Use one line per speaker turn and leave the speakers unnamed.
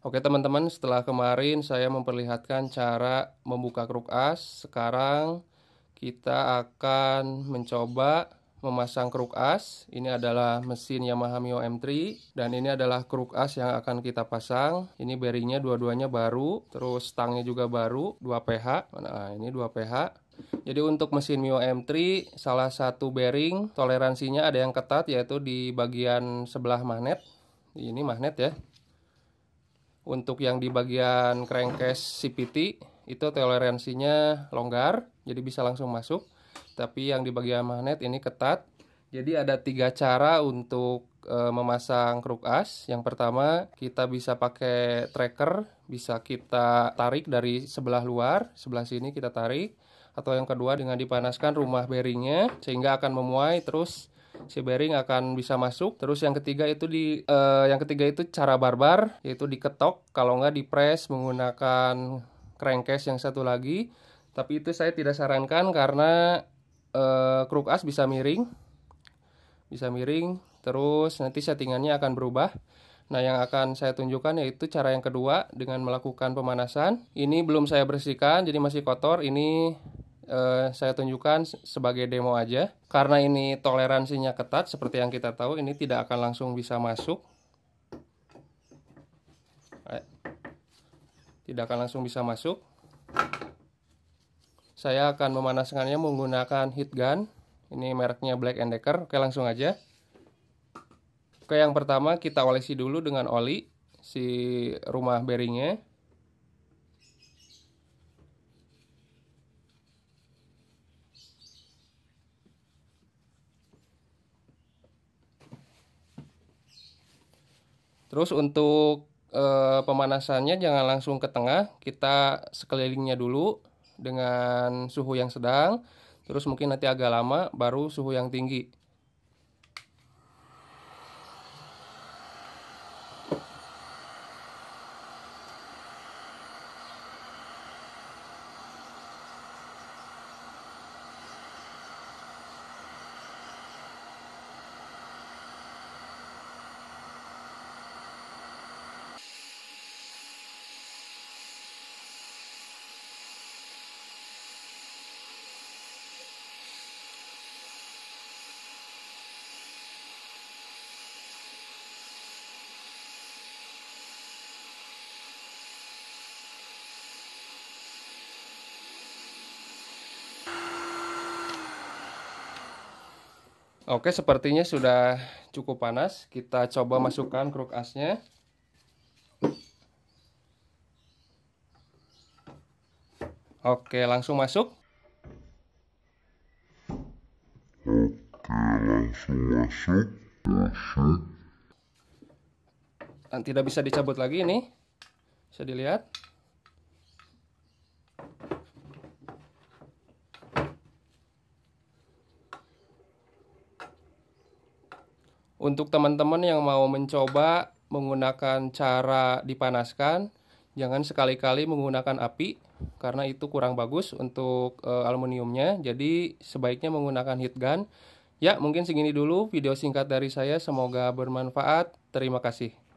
Oke teman-teman, setelah kemarin saya memperlihatkan cara membuka kruk as, sekarang kita akan mencoba memasang kruk as. Ini adalah mesin Yamaha Mio M3 dan ini adalah kruk as yang akan kita pasang. Ini bearingnya dua-duanya baru, terus stangnya juga baru, 2 PH. Nah, ini 2 PH. Jadi untuk mesin Mio M3 salah satu bearing toleransinya ada yang ketat yaitu di bagian sebelah magnet. Ini magnet ya. Untuk yang di bagian crankcase CPT itu toleransinya longgar, jadi bisa langsung masuk. Tapi yang di bagian magnet ini ketat. Jadi ada tiga cara untuk e, memasang kruk as. Yang pertama kita bisa pakai tracker, bisa kita tarik dari sebelah luar, sebelah sini kita tarik. Atau yang kedua dengan dipanaskan rumah bearingnya sehingga akan memuai terus si bearing akan bisa masuk. Terus yang ketiga itu di uh, yang ketiga itu cara barbar yaitu diketok kalau nggak press menggunakan crankcase yang satu lagi. Tapi itu saya tidak sarankan karena uh, kruk as bisa miring. Bisa miring terus nanti settingannya akan berubah. Nah, yang akan saya tunjukkan yaitu cara yang kedua dengan melakukan pemanasan. Ini belum saya bersihkan, jadi masih kotor. Ini eh, saya tunjukkan sebagai demo aja. Karena ini toleransinya ketat, seperti yang kita tahu ini tidak akan langsung bisa masuk. Eh, tidak akan langsung bisa masuk. Saya akan memanaskannya menggunakan heat gun. Ini mereknya Black Decker. Oke, langsung aja. Oke, yang pertama kita olesi dulu dengan oli si rumah bearingnya. Terus untuk e, pemanasannya jangan langsung ke tengah, kita sekelilingnya dulu dengan suhu yang sedang. Terus mungkin nanti agak lama baru suhu yang tinggi. Oke, sepertinya sudah cukup panas. Kita coba masukkan kruk asnya. Oke, langsung masuk. Oke, langsung masuk. Tidak bisa dicabut lagi ini. Bisa dilihat. Untuk teman-teman yang mau mencoba menggunakan cara dipanaskan, jangan sekali-kali menggunakan api karena itu kurang bagus untuk e, aluminiumnya. Jadi sebaiknya menggunakan heat gun. Ya, mungkin segini dulu video singkat dari saya. Semoga bermanfaat. Terima kasih.